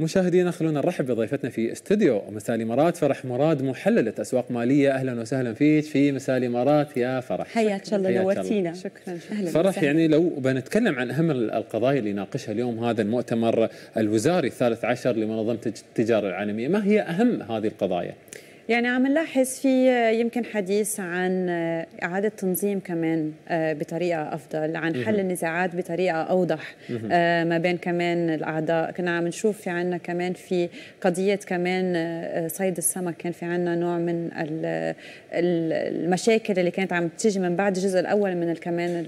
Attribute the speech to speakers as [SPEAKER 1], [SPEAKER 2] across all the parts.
[SPEAKER 1] مشاهدينا خلونا نرحب بضيفتنا في استديو مساء الامارات فرح مراد محلله اسواق ماليه اهلا وسهلا فيك في مساء الامارات يا فرح حياك الله نورتينا
[SPEAKER 2] شكرا اهلا فرح يعني
[SPEAKER 1] لو بنتكلم عن اهم القضايا اللي ناقشها اليوم هذا المؤتمر الوزاري الثالث عشر لمنظمه التجاره العالميه ما هي اهم هذه القضايا؟
[SPEAKER 3] يعني عم نلاحظ في آه، يمكن حديث عن آه، إعادة تنظيم كمان آه، بطريقة أفضل عن حل النزاعات بطريقة أوضح ما بين كمان الأعضاء كنا عم نشوف في عنا كمان في قضية كمان صيد السمك كان في عنا نوع من المشاكل اللي كانت عم تيجي من بعد الجزء الأول من كمان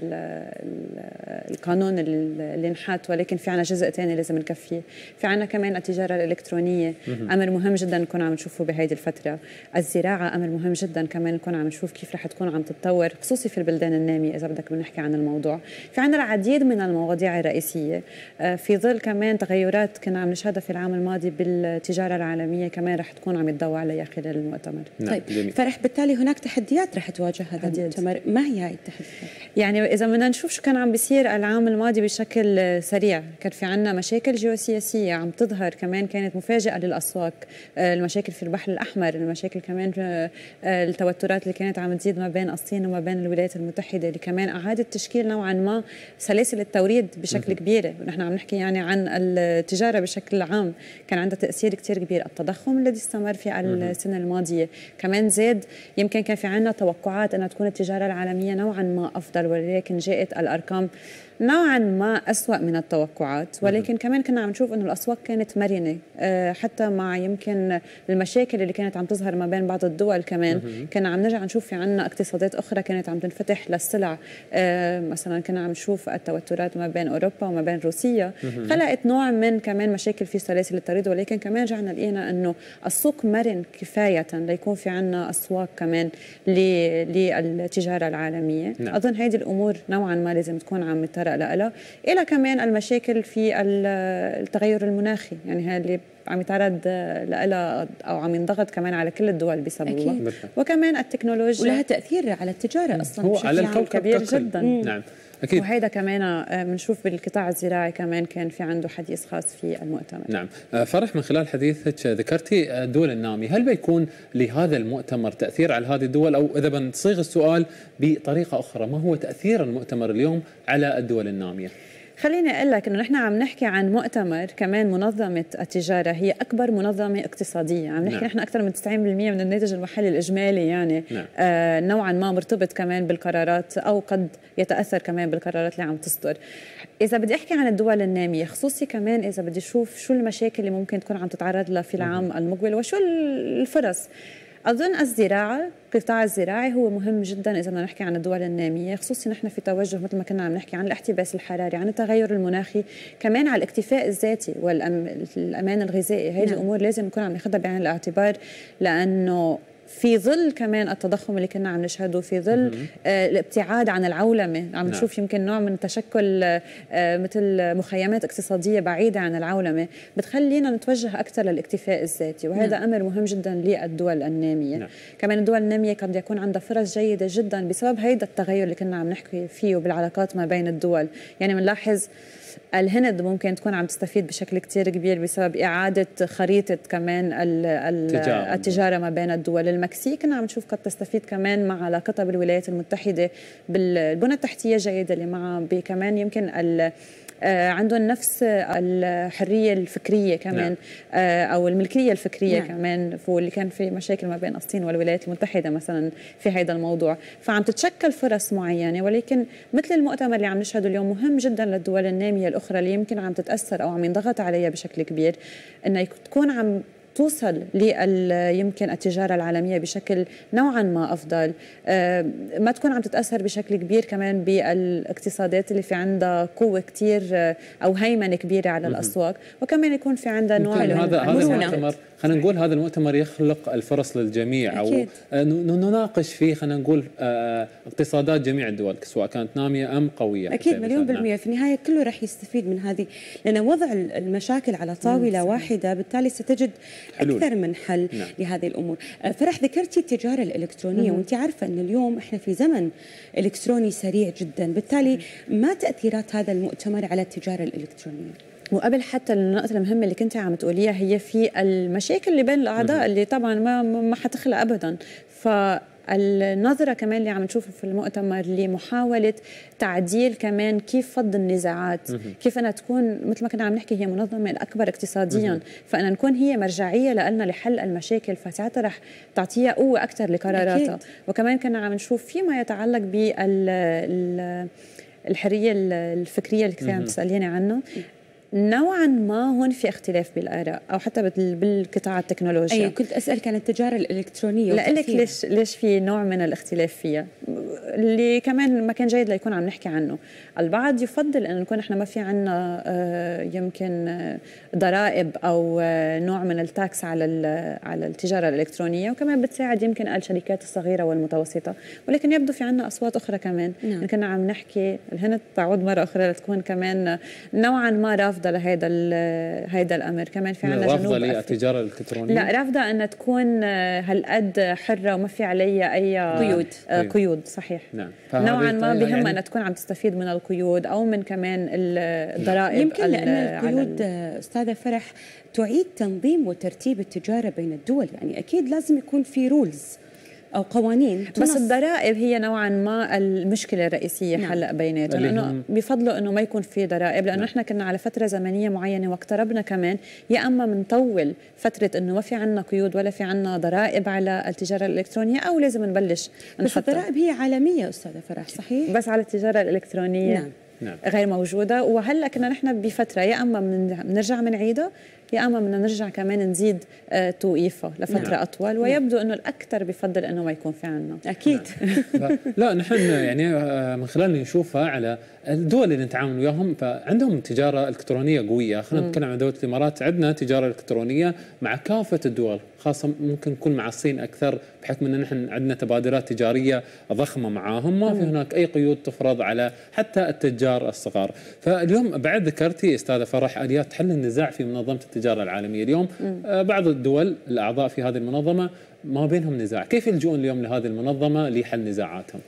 [SPEAKER 3] القانون اللي انحط ولكن في عنا جزء ثاني لازم نكفيه في عنا كمان التجارة الإلكترونية أمر مهم جدا نكون عم نشوفه بهيدي الفترة الزراعه امر مهم جدا كمان نكون عم نشوف كيف رح تكون عم تتطور خصوصي في البلدان الناميه اذا بدك بنحكي عن الموضوع في عندنا العديد من المواضيع الرئيسيه آه، في ظل كمان تغيرات كنا عم نشهدها في العام الماضي بالتجاره العالميه كمان رح تكون عم يتضوى عليها خلال المؤتمر نعم. طيب جميل. فرح بالتالي هناك تحديات رح تواجه هذا المؤتمر ما هي هاي التحديات يعني اذا بدنا نشوف شو كان عم بيصير العام الماضي بشكل سريع كان في عنا مشاكل جيوسياسيه عم تظهر كمان كانت مفاجئه للاسواق آه، المشاكل في البحر الاحمر المشاكل كمان آه، التوترات اللي كانت عم تزيد ما بين الصين وما بين الولايات المتحده اللي كمان اعادت تشكيل نوعا ما سلاسل التوريد بشكل كبير ونحن عم نحكي يعني عن التجاره بشكل عام كان عندها تاثير كثير كبير التضخم الذي استمر في السنه الماضيه كمان زاد يمكن كان في عنا توقعات انها تكون التجاره العالميه نوعا ما افضل اكثر ولكن جاءت الارقام نوعا ما أسوأ من التوقعات ولكن كمان كنا عم نشوف أنه الأسواق كانت مرنة آه، حتى مع يمكن المشاكل اللي كانت عم تظهر ما بين بعض الدول كمان كنا عم نرجع نشوف في عنا اقتصادات أخرى كانت عم تنفتح للسلع آه، مثلا كنا عم نشوف التوترات ما بين أوروبا وما بين روسيا خلقت نوع من كمان مشاكل في سلاسل الطريد ولكن كمان رجعنا لقينا أنه السوق مرن كفاية ليكون في عنا أسواق كمان للتجارة العالمية نعم. أظن هذه الأمور نوعا ما لازم تكون عم ترى الورق لها إلى كمان المشاكل في التغير المناخي يعني هي اللي عم يتعرض لها او عم ينضغط كمان على كل الدول بسببها وكمان التكنولوجيا ولها تاثير على التجاره اصلا هو على الكوكب كبير تقل. جدا نعم أكيد. وهيدا كمان بنشوف آه، بالقطاع الزراعي كمان كان في عنده حديث خاص في المؤتمر
[SPEAKER 1] نعم آه، فرح من خلال حديثك ذكرتي آه، دول النامي هل بيكون لهذا المؤتمر تأثير على هذه الدول أو إذا بنصيغ السؤال بطريقة أخرى ما هو تأثير المؤتمر اليوم على الدول النامية
[SPEAKER 3] خليني اقول لك انه نحن عم نحكي عن مؤتمر كمان منظمه التجاره هي اكبر منظمه اقتصاديه، عم نحكي نعم. نحن اكثر من 90% من الناتج المحلي الاجمالي يعني نعم. آه نوعا ما مرتبط كمان بالقرارات او قد يتاثر كمان بالقرارات اللي عم تصدر. اذا بدي احكي عن الدول الناميه خصوصي كمان اذا بدي اشوف شو المشاكل اللي ممكن تكون عم تتعرض لها في العام المقبل وشو الفرص اظن الزراعه القطاع الزراعي هو مهم جدا اذا بدنا نحكي عن الدول الناميه خصوصا نحن في توجه مثل ما كنا عم نحكي عن الاحتباس الحراري عن التغير المناخي كمان على الاكتفاء الذاتي والامان الغذائي هذه نعم. الامور لازم نكون عم ناخذها بعين الاعتبار لانه في ظل كمان التضخم اللي كنا عم نشهده في ظل آه الابتعاد عن العولمه عم نعم. نشوف نعم. يمكن نوع من تشكل آه مثل مخيمات اقتصاديه بعيده عن العولمه بتخلينا نتوجه اكثر للاكتفاء الذاتي وهذا نعم. امر مهم جدا للدول الناميه نعم. كمان الدول الناميه قد يكون عندها فرص جيده جدا بسبب هيدا التغير اللي كنا عم نحكي فيه بالعلاقات ما بين الدول يعني بنلاحظ الهند ممكن تكون عم تستفيد بشكل كتير كبير بسبب إعادة خريطة كمان التجارة, التجارة ما بين الدول المكسيك نعم عم نشوف قد تستفيد كمان مع علاقتها بالولايات المتحدة بالبنى التحتية الجيدة اللي معها بكمان يمكن آه، عندهم نفس الحريه الفكريه كمان نعم. آه، او الملكيه الفكريه نعم. كمان واللي كان في مشاكل ما بين الصين والولايات المتحده مثلا في هذا الموضوع فعم تتشكل فرص معينه ولكن مثل المؤتمر اللي عم نشهده اليوم مهم جدا للدول الناميه الاخرى اللي يمكن عم تتاثر او عم ينضغط عليها بشكل كبير أن تكون عم توصل يمكن التجارة العالمية بشكل نوعا ما أفضل آه، ما تكون عم تتأثر بشكل كبير كمان بالاقتصادات اللي في عندها قوة كتير آه، أو هيمنة كبيرة على الأسواق وكمان يكون في عندها نوع من المرونة
[SPEAKER 1] خلينا نقول هذا المؤتمر يخلق الفرص للجميع أكيد. او آه، نناقش فيه خلينا نقول آه، اقتصادات جميع الدول سواء كانت ناميه ام قويه اكيد مليون بالمئه
[SPEAKER 2] في النهايه كله راح يستفيد من هذه لان وضع المشاكل على طاوله واحده بالتالي ستجد حلول. اكثر من حل نعم. لهذه الامور آه، فرح ذكرتي التجاره الالكترونيه وانت عارفه ان اليوم احنا في زمن الكتروني سريع جدا بالتالي ما تاثيرات
[SPEAKER 3] هذا المؤتمر على التجاره الالكترونيه وقبل حتى النقطة المهمة اللي كنت عم تقوليها هي في المشاكل اللي بين الأعضاء اللي طبعا ما ما حتخلق أبدا ف النظرة كمان اللي عم نشوفها في المؤتمر لمحاولة تعديل كمان كيف فض النزاعات كيف أنا تكون مثل ما كنا عم نحكي هي منظمة الأكبر اقتصاديا فأنا نكون هي مرجعية لنا لحل المشاكل فساعتها رح تعطيها قوة أكثر لقراراتها وكمان كنا عم نشوف فيما يتعلق بال الحريه الفكريه اللي كنت عم تساليني عنه نوعا ما هون في اختلاف بالاراء او حتى بالقطاع التكنولوجيا اي كنت اسالك عن التجاره الالكترونيه لا لك ليش ليش في نوع من الاختلاف فيها اللي كمان ما كان جيد ليكون عم نحكي عنه البعض يفضل انه نكون احنا ما في عنا آه، يمكن آه، ضرائب او آه، نوع من التاكس على على التجاره الالكترونيه وكمان بتساعد يمكن الشركات الصغيره والمتوسطه ولكن يبدو في عنا اصوات اخرى كمان نعم. كنا عم نحكي الهند تعود مره اخرى لتكون كمان نوعا ما رافضه لهذا هذا الامر كمان في عنا رافضه للتجاره
[SPEAKER 1] الالكترونيه لا
[SPEAKER 3] رافضه ان تكون هالقد حره وما في عليها اي قيود طيب. قيود صحيح صحيح نعم نوعا ما طيب، بهم يعني أن تكون عم تستفيد من القيود أو من كمان الضرائب يمكن لأن القيود أستاذة فرح تعيد
[SPEAKER 2] تنظيم وترتيب التجارة بين الدول يعني أكيد لازم يكون في رولز او قوانين
[SPEAKER 3] بس الضرائب هي نوعا ما المشكله الرئيسيه نعم. هلا بيناتهم لانه بفضلوا انه ما يكون في ضرائب لانه نحن نعم. كنا على فتره زمنيه معينه واقتربنا كمان يا اما بنطول فتره انه ما في عندنا قيود ولا في عندنا ضرائب على التجاره الالكترونيه او لازم نبلش بس الضرائب هي عالميه استاذه فرح صحيح بس على التجاره الالكترونيه نعم. نعم. غير موجوده وهلا كنا نحن بفتره يا اما بنرجع من بنعيدها يا اما بدنا نرجع كمان نزيد آه، توقيفها لفتره نعم. اطول ويبدو انه الاكثر بفضل انه ما يكون في عنا اكيد
[SPEAKER 1] نعم. لا نحن يعني آه، من خلال نشوفها على الدول اللي نتعامل وياهم فعندهم تجاره الكترونيه قويه خلينا نتكلم عن دوله الامارات عندنا تجاره الكترونيه مع كافه الدول خاصه ممكن نكون مع الصين اكثر بحكم ان نحن عندنا تبادلات تجاريه ضخمه معاهم ما في هناك اي قيود تفرض على حتى التجار الصغار فاليوم بعد ذكرتي استاذه فرح اليات حل النزاع في منظمه التجاره التجاره العالميه اليوم آه، بعض الدول الاعضاء في هذه المنظمه ما بينهم نزاع كيف يلجؤون اليوم لهذه المنظمه لحل نزاعاتهم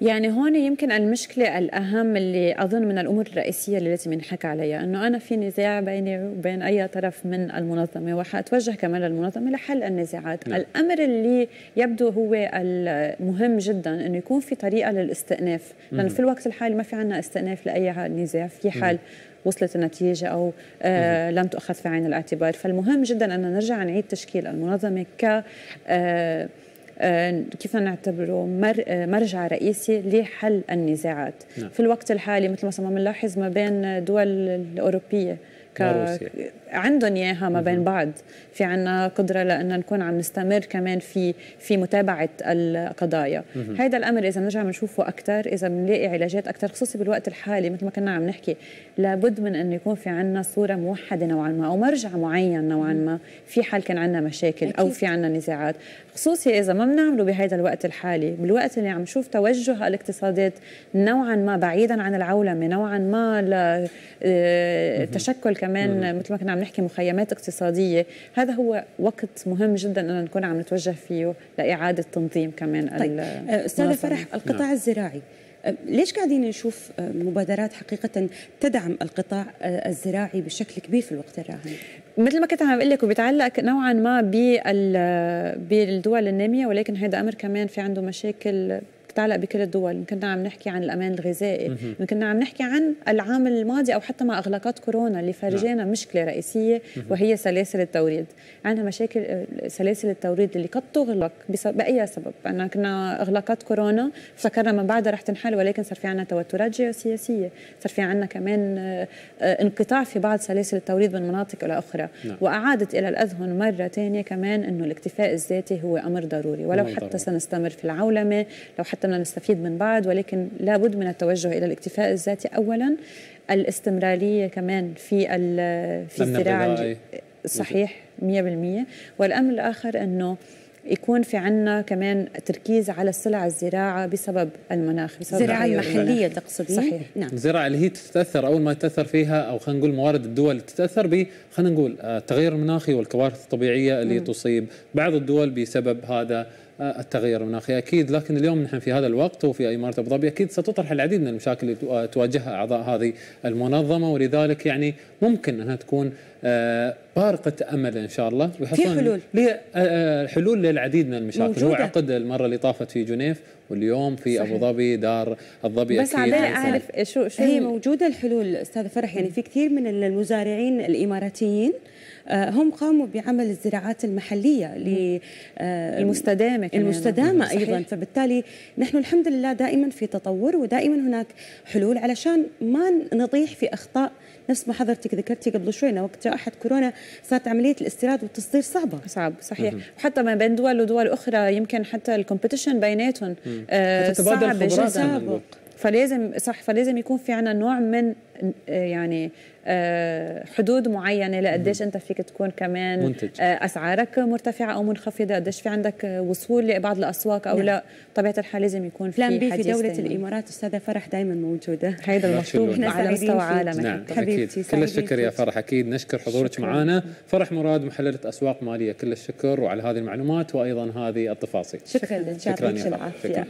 [SPEAKER 3] يعني هون يمكن المشكلة الأهم اللي أظن من الأمور الرئيسية اللي لازم عليها أنه أنا في نزاع بيني وبين أي طرف من المنظمة وحأتوجه كمان للمنظمة لحل النزاعات نعم. الأمر اللي يبدو هو المهم جدا أنه يكون في طريقة للاستئناف لأنه في الوقت الحالي ما في عنا استئناف لأي نزاع في حال مم. وصلت النتيجه او آه، لم تؤخذ في عين الاعتبار فالمهم جدا ان نرجع نعيد تشكيل المنظمه ك آه، آه، كيف نعتبره مرجع رئيسي لحل النزاعات نعم. في الوقت الحالي مثل ما نلاحظ ما بين الدول الأوروبية ك... عندهم اياها ما بين بعض في عنا قدره لان نكون عم نستمر كمان في في متابعه القضايا هذا الامر اذا بنرجع بنشوفه اكثر اذا بنلاقي علاجات اكثر خصوصي بالوقت الحالي مثل ما كنا عم نحكي لابد من انه يكون في عنا صوره موحده نوعا ما او مرجع معين نوعا ما في حال كان عندنا مشاكل أكيد. او في عندنا نزاعات خصوصي اذا ما بنعمله بهذا الوقت الحالي بالوقت اللي عم نشوف توجه الاقتصادات نوعا ما بعيدا عن العولمه نوعا ما لتشكل آه، كمان مثل ما كنا عم نحكي مخيمات اقتصاديه هذا هو وقت مهم جدا ان نكون عم نتوجه فيه لاعاده تنظيم كمان طيب استاذه فرح نعم. القطاع نعم. الزراعي أه، ليش قاعدين نشوف
[SPEAKER 2] أه، مبادرات حقيقة تدعم القطاع أه، الزراعي
[SPEAKER 3] بشكل كبير في الوقت الراهن؟ مثل ما كنت عم بقول لك وبيتعلق نوعا ما بالدول النامية ولكن هذا أمر كمان في عنده مشاكل بتعلق بكل الدول كنا عم نحكي عن الأمان الغذائي كنا عم نحكي عن العام الماضي أو حتى مع إغلاقات كورونا اللي نعم. فرجينا مشكلة رئيسية وهي سلاسل التوريد عندنا مشاكل سلاسل التوريد اللي قد تغلق بأي سبب أنا كنا إغلاقات كورونا فكرنا من بعدها رح تنحل ولكن صار في عندنا توترات جيوسياسية صار في عندنا كمان آه، انقطاع في بعض سلاسل التوريد من مناطق إلى أخرى نعم. وأعادت إلى الأذهن مرة ثانية كمان أنه الاكتفاء الذاتي هو أمر ضروري ولو حتى ضروري. سنستمر في العولمة لو حتى بدنا نستفيد من بعض ولكن لابد من التوجه الى الاكتفاء الذاتي اولا الاستمراريه كمان في ال في الزراعه صحيح 100% والامر الاخر انه يكون في عنا كمان تركيز على السلع الزراعة بسبب المناخ بسبب الزراعة المحلية تقصد صحيح نعم
[SPEAKER 1] الزراعة نعم. اللي هي تتأثر أول ما تتأثر فيها أو خلينا نقول موارد الدول تتأثر ب خلينا نقول التغير آه، المناخي والكوارث الطبيعية اللي م. تصيب بعض الدول بسبب هذا التغير المناخي اكيد لكن اليوم نحن في هذا الوقت وفي اماره ابو ظبي اكيد ستطرح العديد من المشاكل اللي تواجهها اعضاء هذه المنظمه ولذلك يعني ممكن انها تكون آه، بارقه امل ان شاء الله ويحصلون حلول آه، آه، حلول للعديد من المشاكل موجودة. هو عقد المره اللي طافت في جنيف واليوم في ابو ظبي دار الظبي بس اكيد بس اعرف
[SPEAKER 3] شو شو هي إيه. موجوده
[SPEAKER 2] الحلول استاذ فرح يعني في كثير من المزارعين الاماراتيين آه، هم قاموا بعمل الزراعات المحليه آه، المستدامة المستدامه ايضا فبالتالي نحن الحمد لله دائما في تطور ودائما هناك حلول علشان ما نطيح في اخطاء نفس ما حضرتك ذكرتي قبل شوي انه وقت جائحه كورونا صارت عمليه الاستيراد
[SPEAKER 3] والتصدير صعبه صعب صحيح وحتى ما بين دول ودول اخرى يمكن حتى الكومبيتيشن بيناتهم آه صعب فلازم صح فلازم يكون في عنا نوع من آه، يعني آه، حدود معينه لقديش انت فيك تكون كمان منتج. آه، اسعارك مرتفعه او منخفضه قديش في عندك وصول لبعض الاسواق او نعم. لا طبيعه الحال لازم يكون في بلان بي في دوله تاني. الامارات
[SPEAKER 2] استاذه فرح دائما موجوده هذا المطلوب على مستوى عالمي نعم. حبيبتي كل الشكر يا
[SPEAKER 1] فرح اكيد نشكر حضورك معنا فرح مراد محلله اسواق ماليه كل الشكر وعلى هذه المعلومات وايضا هذه التفاصيل شكرا شكرا, يعطيك العافيه